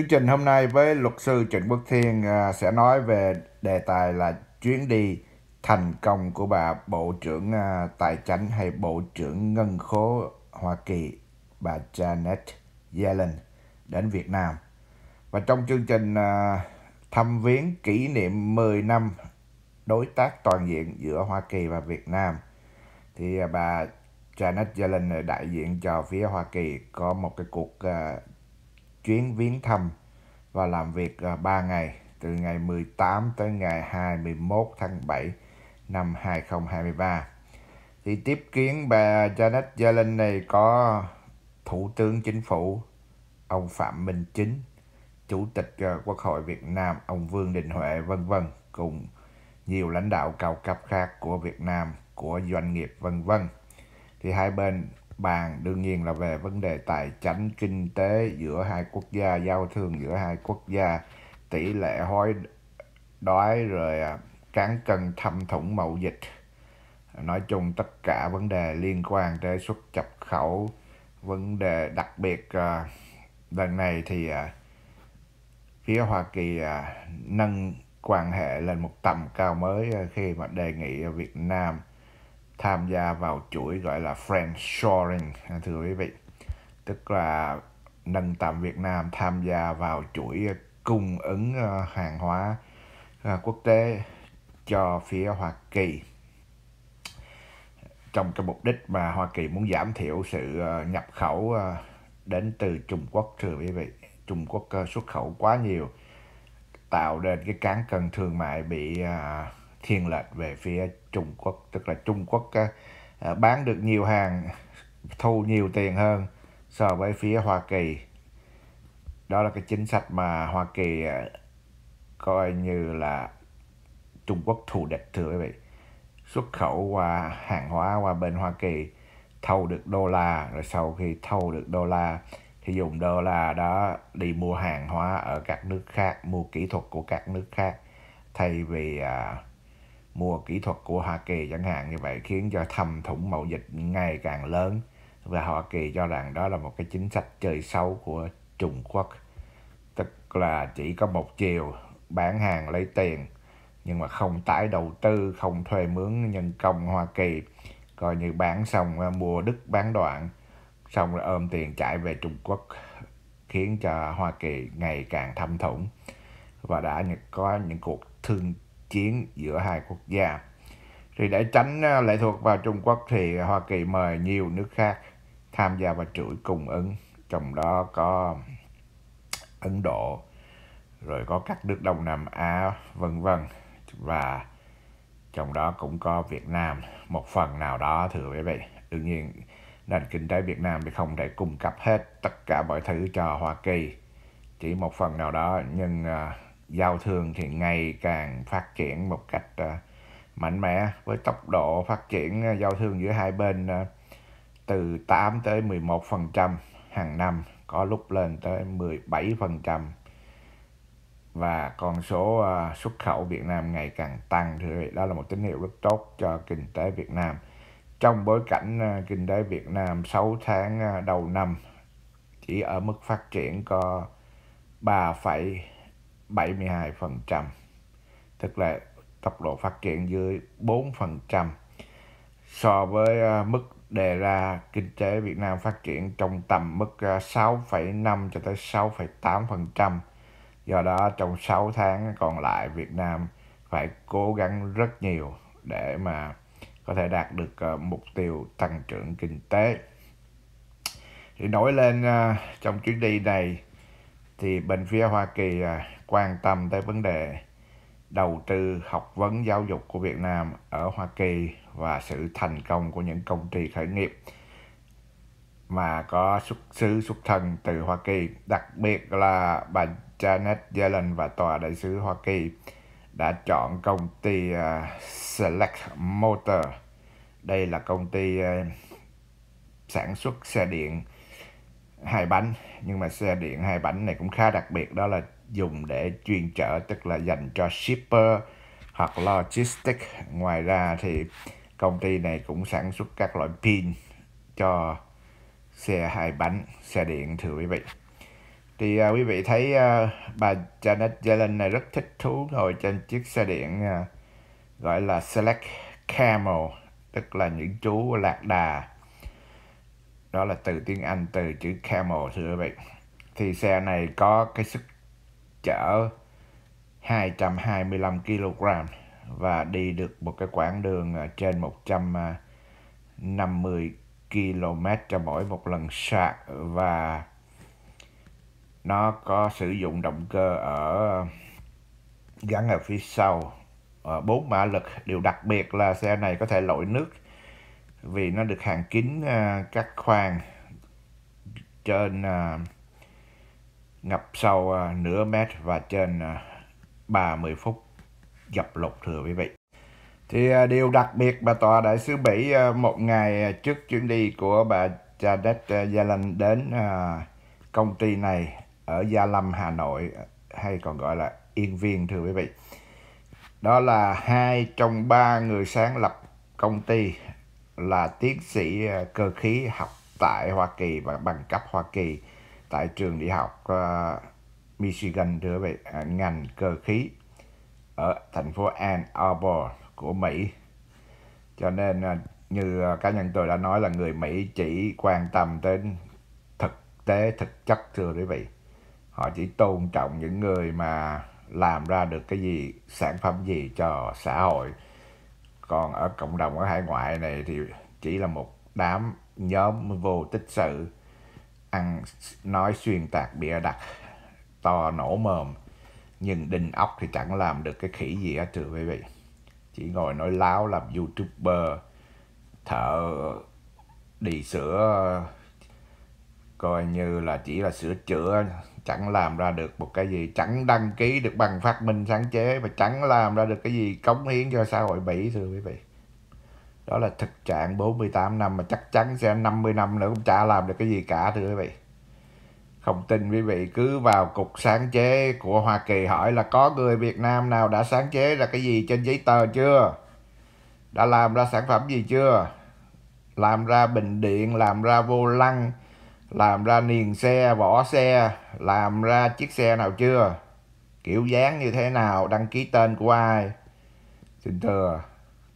Chương trình hôm nay với luật sư Trịnh Quốc Thiên à, sẽ nói về đề tài là chuyến đi thành công của bà Bộ trưởng à, Tài chính hay Bộ trưởng Ngân khố Hoa Kỳ bà Janet Yellen đến Việt Nam. Và trong chương trình à, thăm viếng kỷ niệm 10 năm đối tác toàn diện giữa Hoa Kỳ và Việt Nam thì bà Janet Yellen đại diện cho phía Hoa Kỳ có một cái cuộc chuyến viếng thăm và làm việc 3 à, ngày từ ngày 18 tới ngày 21 tháng 7 năm 2023. Thì tiếp kiến bà Janet Yellen này có Thủ tướng Chính phủ ông Phạm Minh Chính, Chủ tịch à, Quốc hội Việt Nam ông Vương Đình Huệ vân vân cùng nhiều lãnh đạo cao cấp khác của Việt Nam, của doanh nghiệp vân vân. Thì hai bên bàn đương nhiên là về vấn đề tài chính kinh tế giữa hai quốc gia giao thương giữa hai quốc gia tỷ lệ hối đói rồi à, cán cân thâm thủng mậu dịch nói chung tất cả vấn đề liên quan tới xuất nhập khẩu vấn đề đặc biệt à, lần này thì à, phía Hoa Kỳ nâng quan hệ lên một tầm cao mới khi mà đề nghị Việt Nam tham gia vào chuỗi gọi là friendshoring à, thưa quý vị tức là nâng tầm Việt Nam tham gia vào chuỗi cung ứng à, hàng hóa à, quốc tế cho phía Hoa Kỳ trong cái mục đích mà Hoa Kỳ muốn giảm thiểu sự nhập khẩu đến từ Trung Quốc thưa quý vị Trung Quốc xuất khẩu quá nhiều tạo nên cái cán cân thương mại bị thiên lệch về phía Trung Quốc tức là Trung Quốc à, bán được nhiều hàng thu nhiều tiền hơn so với phía Hoa Kỳ đó là cái chính sách mà Hoa Kỳ à, coi như là Trung Quốc thù địch thưa quý vị xuất khẩu qua hàng hóa qua bên Hoa Kỳ thâu được đô la rồi sau khi thâu được đô la thì dùng đô la đó đi mua hàng hóa ở các nước khác mua kỹ thuật của các nước khác thay vì à, mua kỹ thuật của Hoa Kỳ chẳng hạn như vậy khiến cho thâm thủng mậu dịch ngày càng lớn và Hoa Kỳ cho rằng đó là một cái chính sách chơi xấu của Trung Quốc tức là chỉ có một chiều bán hàng lấy tiền nhưng mà không tái đầu tư không thuê mướn nhân công Hoa Kỳ coi như bán xong à, mua đứt bán đoạn xong rồi ôm tiền chạy về Trung Quốc khiến cho Hoa Kỳ ngày càng thâm thủng và đã có những cuộc thương chiến giữa hai quốc gia. Thì để tránh à, lệ thuộc vào Trung Quốc thì Hoa Kỳ mời nhiều nước khác tham gia vào chuỗi cung ứng, trong đó có Ấn Độ, rồi có các nước Đông Nam Á, vân vân và trong đó cũng có Việt Nam một phần nào đó thưa quý vị. Đương nhiên nền kinh tế Việt Nam thì không thể cung cấp hết tất cả mọi thứ cho Hoa Kỳ, chỉ một phần nào đó nhưng uh, giao thương thì ngày càng phát triển một cách ờ, mạnh mẽ với tốc độ phát triển ờ, giao thương giữa hai bên ờ, từ 8 tới 11% hàng năm, có lúc lên tới 17% và con số xuất khẩu Việt Nam ngày càng tăng thì đó là một tín hiệu rất tốt cho kinh tế Việt Nam. Trong bối cảnh kinh tế Việt Nam 6 tháng đầu năm chỉ ở mức phát triển có 3,2 72%. Tức là tốc độ phát triển dưới 4% so với à, mức đề ra kinh tế Việt Nam phát triển trong tầm mức 6,5 à, cho tới 6,8%. Do đó trong 6 tháng còn lại Việt Nam phải cố gắng rất nhiều để mà có thể đạt được à, mục tiêu tăng trưởng kinh tế. Thì nói lên trong chuyến đi này thì bên phía Hoa Kỳ quan tâm tới vấn đề đầu tư học vấn giáo dục của Việt Nam ở Hoa Kỳ và sự thành công của những công ty khởi nghiệp mà có xuất xứ xuất thân từ Hoa Kỳ, đặc biệt là bà Janet Yellen và tòa đại sứ Hoa Kỳ đã chọn công ty à, Select Motor. Đây là công ty à, sản xuất xe điện hai bánh nhưng mà xe điện hai bánh này cũng khá đặc biệt đó là dùng để chuyên chở tức là dành cho shipper hoặc logistics. Ngoài ra thì công ty này cũng sản xuất các loại pin cho xe hai bánh, xe điện thưa quý vị. Thì à, quý vị thấy à, bà Janet Yellen này rất thích thú ngồi trên chiếc xe điện à, gọi là Select Camel, tức là những chú lạc đà. Đó là từ tiếng Anh từ chữ camel thưa quý vị. Thì xe này có cái sức chở 225 kg và đi được một cái quãng đường à, trên 150 à, km cho mỗi một lần sạc và nó có sử dụng động cơ ở gắn ở phía sau ờ, bốn mã lực điều đặc biệt là xe này có thể lội nước vì nó được hàng kín à, các khoang trên ngập sâu à, nửa mét và trên 30 à, phút dập lục thừa quý vị. Thì à, điều đặc biệt bà tòa đại sứ Bỉ một ngày trước chuyến đi của bà Janet Yellen đến công ty này ở Gia Lâm, Hà Nội hay còn gọi là Yên Viên thưa quý vị. Đó là hai trong ba người sáng lập công ty là tiến sĩ cơ khí học tại Hoa Kỳ và bằng cấp Hoa Kỳ tại trường đại học uh, Michigan thưa quý vị, à, ngành cơ khí ở thành phố Ann Arbor của Mỹ. Cho nên à, như à, cá nhân tôi đã nói là người Mỹ chỉ quan tâm đến thực tế, thực chất thưa quý vị. Họ chỉ tôn trọng những người mà làm ra được cái gì, sản phẩm gì cho xã hội. Còn ở cộng đồng ở hải ngoại này thì chỉ là một đám nhóm vô tích sự ăn nói xuyên tạc bịa đặt to nổ mồm nhưng đinh ốc thì chẳng làm được cái khỉ gì hết trừ quý vị chỉ ngồi nói láo làm youtuber thợ đi sửa coi như là chỉ là sửa chữa chẳng làm ra được một cái gì chẳng đăng ký được bằng phát minh sáng chế và chẳng làm ra được cái gì cống hiến cho xã hội mỹ thưa quý vị đó là thực trạng 48 năm mà chắc chắn sẽ 50 năm nữa cũng chả làm được cái gì cả thưa quý vị không tin quý vị cứ vào cục sáng chế của Hoa Kỳ hỏi là có người Việt Nam nào đã sáng chế ra cái gì trên giấy tờ chưa đã làm ra sản phẩm gì chưa làm ra bình điện làm ra vô lăng làm ra niền xe vỏ xe làm ra chiếc xe nào chưa kiểu dáng như thế nào đăng ký tên của ai xin thưa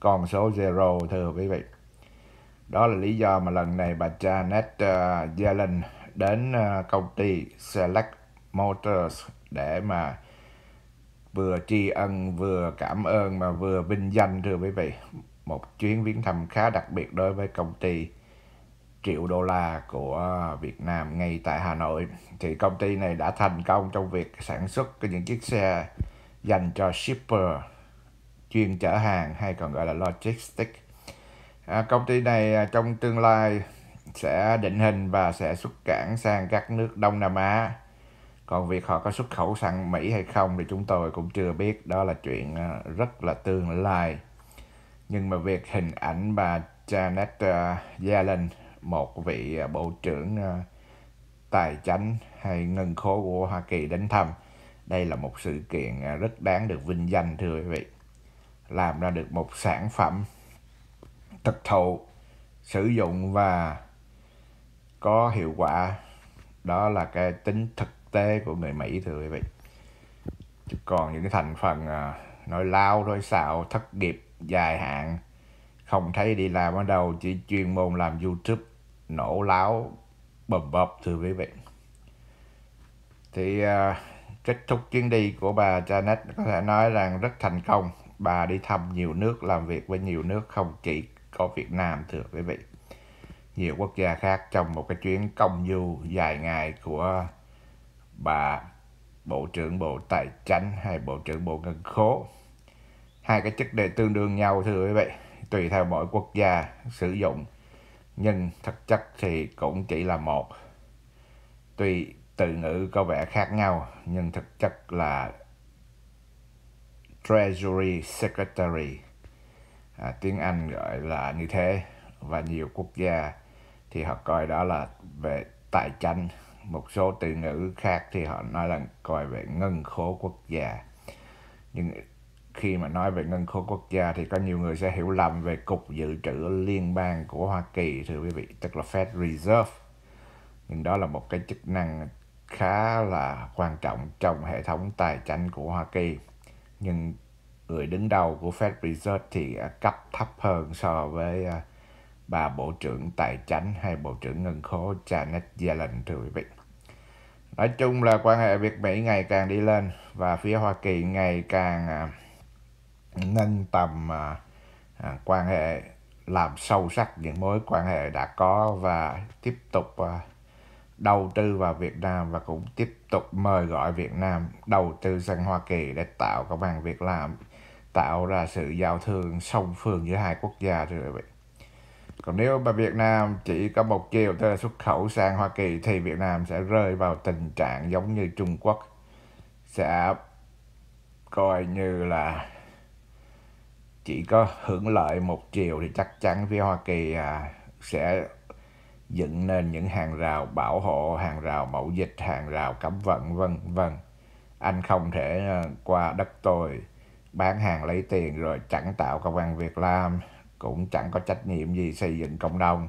con số zero thưa quý vị. Đó là lý do mà lần này bà Janet ờ, Yellen đến ờ, công ty Select Motors để mà vừa tri ân vừa cảm ơn mà vừa vinh danh thưa quý vị. Một chuyến viếng thăm khá đặc biệt đối với công ty triệu đô la của Việt Nam ngay tại Hà Nội thì công ty này đã thành công trong việc sản xuất những chiếc xe dành cho shipper chuyên chở hàng hay còn gọi là logistics. À, công ty này à, trong tương lai sẽ định hình và sẽ xuất cảng sang các nước Đông Nam Á. Còn việc họ có xuất khẩu sang Mỹ hay không thì chúng tôi cũng chưa biết, đó là chuyện à, rất là tương lai. Nhưng mà việc hình ảnh bà Janet à, Yellen, một vị bộ trưởng tài chính hay ngân khố của Hoa Kỳ đến thăm, đây là một sự kiện rất đáng được vinh danh thưa quý vị làm ra được một sản phẩm thực thụ sử dụng và có hiệu quả đó là cái tính thực tế của người Mỹ thưa quý vị Chứ còn những cái thành phần à, nói lao nói xạo thất nghiệp dài hạn không thấy đi làm ở đâu chỉ chuyên môn làm youtube nổ láo bầm bập thưa quý vị thì uh, kết thúc chuyến đi của bà Janet có thể nói rằng rất thành công bà đi thăm nhiều nước làm việc với nhiều nước không chỉ có Việt Nam thưa quý vị nhiều quốc gia khác trong một cái chuyến công du dài ngày của bà Bộ trưởng Bộ Tài chánh hay Bộ trưởng Bộ Ngân khố. Hai cái chức đề tương đương nhau thưa quý vị, tùy theo mỗi quốc gia sử dụng, nhưng thực chất thì cũng chỉ là một. tùy từ ngữ có vẻ khác nhau, nhưng thực chất là Treasury Secretary à, tiếng Anh gọi là như thế và nhiều quốc gia thì họ coi đó là về tài chánh một số từ ngữ khác thì họ nói là coi về ngân khố quốc gia nhưng khi mà nói về ngân khố quốc gia thì có nhiều người sẽ hiểu lầm về cục dự trữ liên bang của Hoa Kỳ thưa quý vị tức là Fed Reserve nhưng đó là một cái chức năng khá là quan trọng trong hệ thống tài chính của Hoa Kỳ nhưng người đứng đầu của Fed Reserve thì à, cấp thấp hơn so với bà Bộ trưởng Tài chánh hay Bộ trưởng Ngân khố Janet Yellen thưa quý vị. Nói chung là quan hệ Việt Mỹ ngày càng đi lên và phía Hoa Kỳ ngày càng à, nâng tầm à, quan hệ làm sâu sắc những mối quan hệ đã có và tiếp tục đầu tư vào Việt Nam và cũng tiếp tục mời gọi Việt Nam đầu tư sang Hoa Kỳ để tạo công an việc làm, tạo ra sự giao thương song phương giữa hai quốc gia thưa quý vị. Còn nếu mà Việt Nam chỉ có một chiều tức là xuất khẩu sang Hoa Kỳ thì Việt Nam sẽ rơi vào tình trạng giống như Trung Quốc sẽ coi như là chỉ có hưởng lợi một chiều thì chắc chắn phía Hoa Kỳ à, sẽ dựng nên những hàng rào bảo hộ, hàng rào mẫu dịch, hàng rào cấm vận, vân vân. Anh không thể ờ, qua đất tôi bán hàng lấy tiền rồi chẳng tạo công an việc làm, cũng chẳng có trách nhiệm gì xây dựng cộng đồng,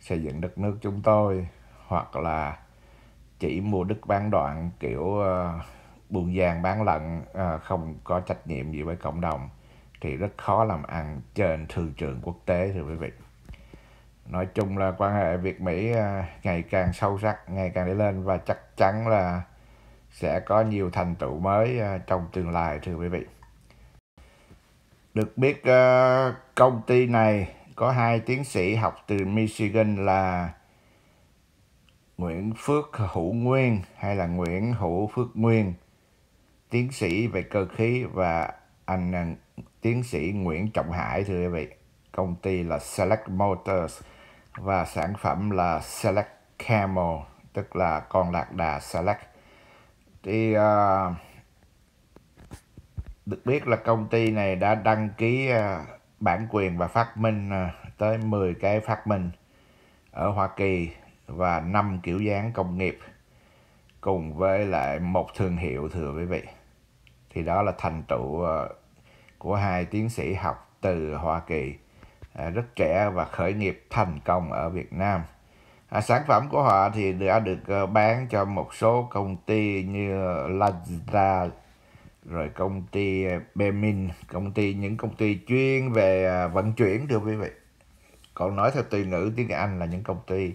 xây dựng đất nước chúng tôi, hoặc là chỉ mua đất bán đoạn kiểu ờ, buôn gian bán lận, ờ, không có trách nhiệm gì với cộng đồng thì rất khó làm ăn trên thương trường quốc tế thưa quý vị nói chung là quan hệ Việt Mỹ à, ngày càng sâu sắc ngày càng đi lên và chắc chắn là sẽ có nhiều thành tựu mới à, trong tương lai thưa quý vị được biết à, công ty này có hai tiến sĩ học từ Michigan là Nguyễn Phước Hữu Nguyên hay là Nguyễn Hữu Phước Nguyên tiến sĩ về cơ khí và anh tiến sĩ Nguyễn Trọng Hải thưa quý vị công ty là Select Motors và sản phẩm là Select Camel tức là con lạc đà Select thì uh, được biết là công ty này đã đăng ký uh, bản quyền và phát minh uh, tới 10 cái phát minh ở Hoa Kỳ và 5 kiểu dáng công nghiệp cùng với lại một thương hiệu thưa quý vị thì đó là thành tựu uh, của hai tiến sĩ học từ Hoa Kỳ À, rất trẻ và khởi nghiệp thành công ở Việt Nam. À, sản phẩm của họ thì đã được ờ, bán cho một số công ty như Lazada, rồi công ty Bemin, công ty những công ty chuyên về à, vận chuyển thưa quý vị. Còn nói theo từ ngữ tiếng Anh là những công ty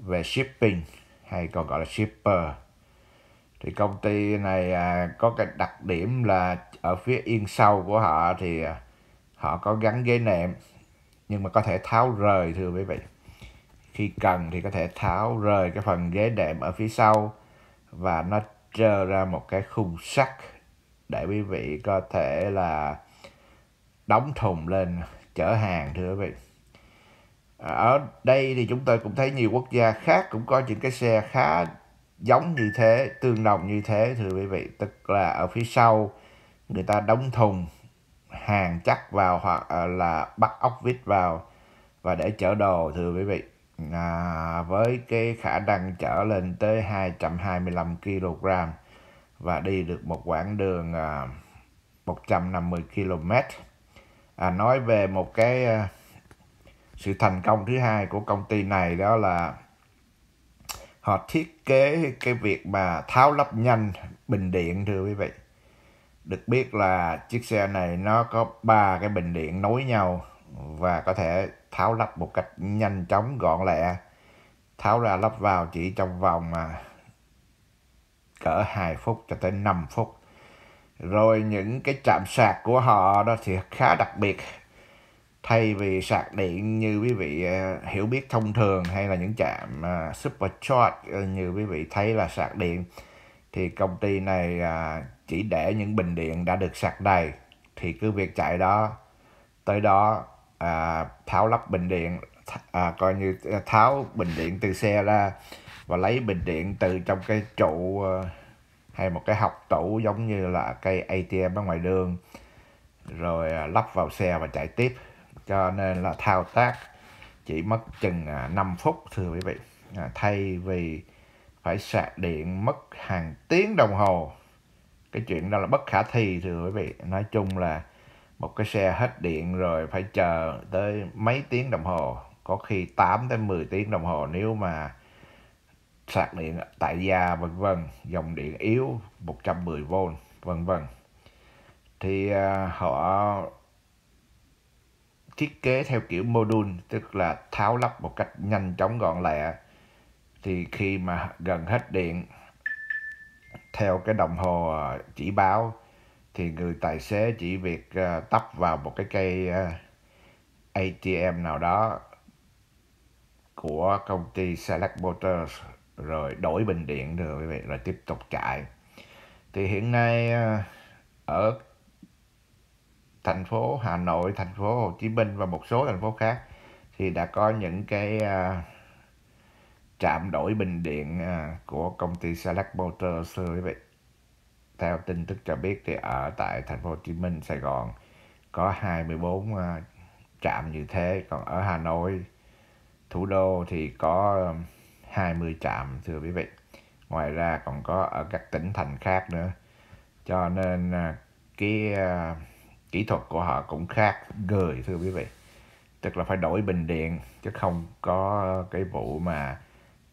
về shipping hay còn gọi là shipper. Thì công ty này à, có cái đặc điểm là ở phía yên sau của họ thì họ có gắn ghế nệm nhưng mà có thể tháo rời thưa quý vị khi cần thì có thể tháo rời cái phần ghế đệm ở phía sau và nó trơ ra một cái khung sắt để quý vị có thể là đóng thùng lên chở hàng thưa quý vị ở đây thì chúng tôi cũng thấy nhiều quốc gia khác cũng có những cái xe khá giống như thế tương đồng như thế thưa quý vị tức là ở phía sau người ta đóng thùng hàng chắc vào hoặc à, là bắt ốc vít vào và để chở đồ thưa quý vị à, với cái khả năng chở lên tới 225 kg và đi được một quãng đường à, 150 km à, nói về một cái à, sự thành công thứ hai của công ty này đó là họ thiết kế cái việc mà tháo lắp nhanh bình điện thưa quý vị được biết là chiếc xe này nó có ba cái bình điện nối nhau và có thể tháo lắp một cách nhanh chóng gọn lẹ tháo ra lắp vào chỉ trong vòng mà cỡ 2 phút cho tới 5 phút rồi những cái chạm sạc của họ đó thì khá đặc biệt thay vì sạc điện như quý vị à, hiểu biết thông thường hay là những chạm uh, à, supercharge ờ, như quý vị thấy là sạc điện thì công ty này à, chỉ để những bình điện đã được sạc đầy thì cứ việc chạy đó tới đó à, tháo lắp bình điện à, coi như à, tháo bình điện từ xe ra và lấy bình điện từ trong cái trụ ờ, hay một cái học tủ giống như là cây ATM ở ngoài đường rồi à, lắp vào xe và chạy tiếp cho nên là thao tác chỉ mất chừng 5 à, phút thưa quý vị à, thay vì phải sạc điện mất hàng tiếng đồng hồ cái chuyện đó là bất khả thi thưa quý vị nói chung là một cái xe hết điện rồi phải chờ tới mấy tiếng đồng hồ có khi 8 tới 10 tiếng đồng hồ nếu mà sạc điện tại gia vân vân dòng điện yếu 110V vân vân thì à, họ thiết kế theo kiểu module tức là tháo lắp một cách nhanh chóng gọn lẹ thì khi mà gần hết điện theo cái đồng hồ ờ, chỉ báo thì người tài xế chỉ việc ờ, tấp vào một cái cây ờ, ATM nào đó của công ty Select Motors rồi đổi bình điện rồi quý vị rồi tiếp tục chạy thì hiện nay ở thành phố Hà Nội, thành phố Hồ Chí Minh và một số thành phố khác thì đã có những cái trạm đổi bình điện à, của công ty Select Motor xưa quý vị. Theo tin tức cho biết thì ở tại thành phố Hồ Chí Minh, Sài Gòn có 24 à, trạm như thế, còn ở Hà Nội thủ đô thì có 20 um, trạm thưa quý vị. Ngoài ra còn có ở các tỉnh thành khác nữa. Cho nên à, cái kỹ thuật của họ cũng khác gửi thưa quý vị tức là phải đổi bình điện chứ không có cái vụ mà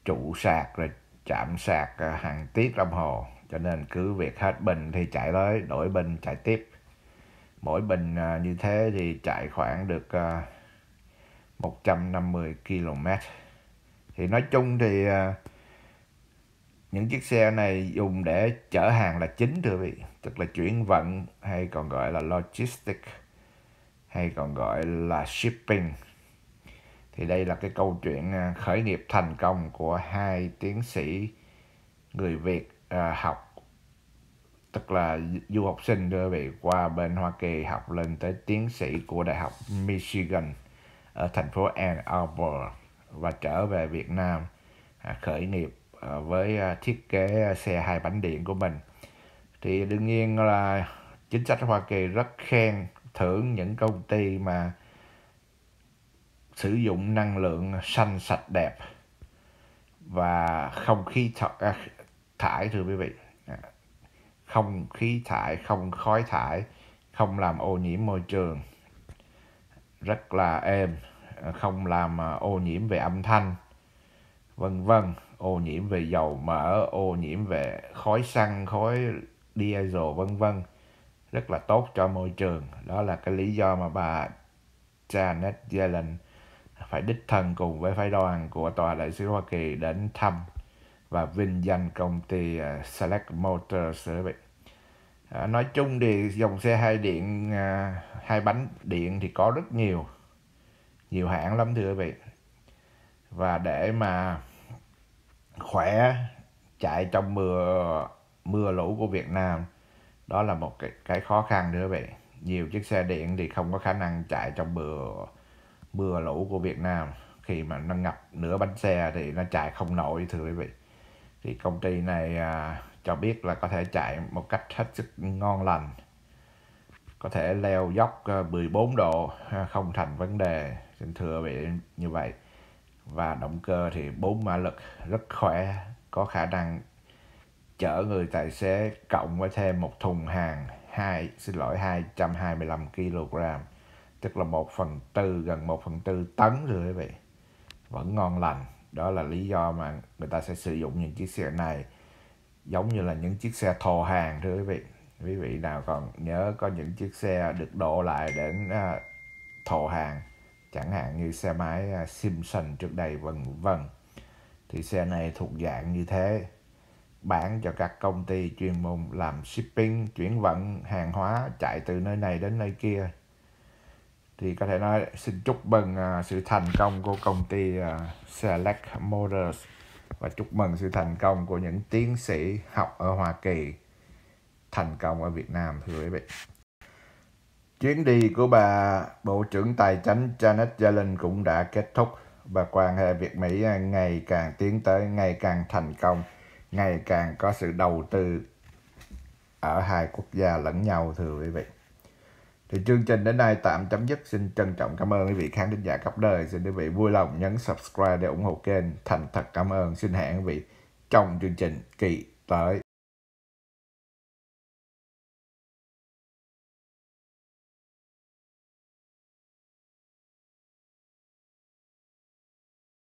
trụ sạc rồi chạm sạc à, hàng tiết đồng hồ cho nên cứ việc hết bình thì chạy tới đổi bình chạy tiếp mỗi bình à, như thế thì chạy khoảng được 150 à, km thì nói chung thì những chiếc xe này dùng để chở hàng là chính thưa vị tức là chuyển vận hay còn gọi là logistics hay còn gọi là shipping thì đây là cái câu chuyện à, khởi nghiệp thành công của hai tiến sĩ người Việt à, học tức là du học sinh đưa về qua bên Hoa Kỳ học lên tới tiến sĩ của Đại học Michigan ở thành phố Ann Arbor và trở về Việt Nam à, khởi nghiệp với thiết kế xe hai bánh điện của mình thì đương nhiên là chính sách Hoa Kỳ rất khen thưởng những công ty mà sử dụng năng lượng xanh sạch đẹp và không khí à, thải thưa quý vị à, không khí thải không khói thải không làm ô nhiễm môi trường rất là êm à, không làm ô nhiễm về âm thanh vân vân ô nhiễm về dầu mỡ ô nhiễm về khói xăng khói diesel vân vân rất là tốt cho môi trường đó là cái lý do mà bà Janet Yellen phải đích thân cùng với phái đoàn của Tòa đại sứ Hoa Kỳ đến thăm và vinh danh công ty ờ, Select Motors ờ, nói chung thì dòng xe hai điện ờ, hai bánh điện thì có rất nhiều nhiều hãng lắm thưa quý vị và để mà khỏe chạy trong mưa mưa lũ của Việt Nam đó là một cái, cái khó khăn nữa quý nhiều chiếc xe điện thì không có khả năng chạy trong mưa mưa lũ của Việt Nam khi mà nó ngập nửa bánh xe thì nó chạy không nổi thưa quý vị thì công ty này à, cho biết là có thể chạy một cách hết sức ngon lành có thể leo dốc 14 à, độ à, không thành vấn đề xin thưa vị như vậy và động cơ thì 4 mã lực rất khỏe có khả năng chở người tài xế cộng với thêm một thùng hàng 2 xin lỗi 225 kg tức là một phần tư gần một phần tư tấn rồi quý vị vẫn ngon lành đó là lý do mà người ta sẽ sử dụng những chiếc xe này giống như là những chiếc xe thồ hàng thưa quý vị quý vị nào còn nhớ có những chiếc xe được độ lại để uh, à, thồ hàng chẳng hạn như xe máy à, Simpson trước đây vân vân thì xe này thuộc dạng như thế bán cho các công ty chuyên môn làm shipping chuyển vận hàng hóa chạy từ nơi này đến nơi kia thì có thể nói xin chúc mừng uh, sự thành công của công ty uh, Select Motors và chúc mừng sự thành công của những tiến sĩ học ở Hoa Kỳ thành công ở Việt Nam thưa quý vị. Chuyến đi của bà Bộ trưởng Tài chính Janet Yellen cũng đã kết thúc và quan hệ Việt Mỹ ngày càng tiến tới ngày càng thành công, ngày càng có sự đầu tư ở hai quốc gia lẫn nhau thưa quý vị. Thì chương trình đến đây tạm chấm dứt. Xin trân trọng cảm ơn quý vị khán thính giả khắp đời. Xin quý vị vui lòng nhấn subscribe để ủng hộ kênh. Thành thật cảm ơn. Xin hẹn quý vị trong chương trình kỳ tới.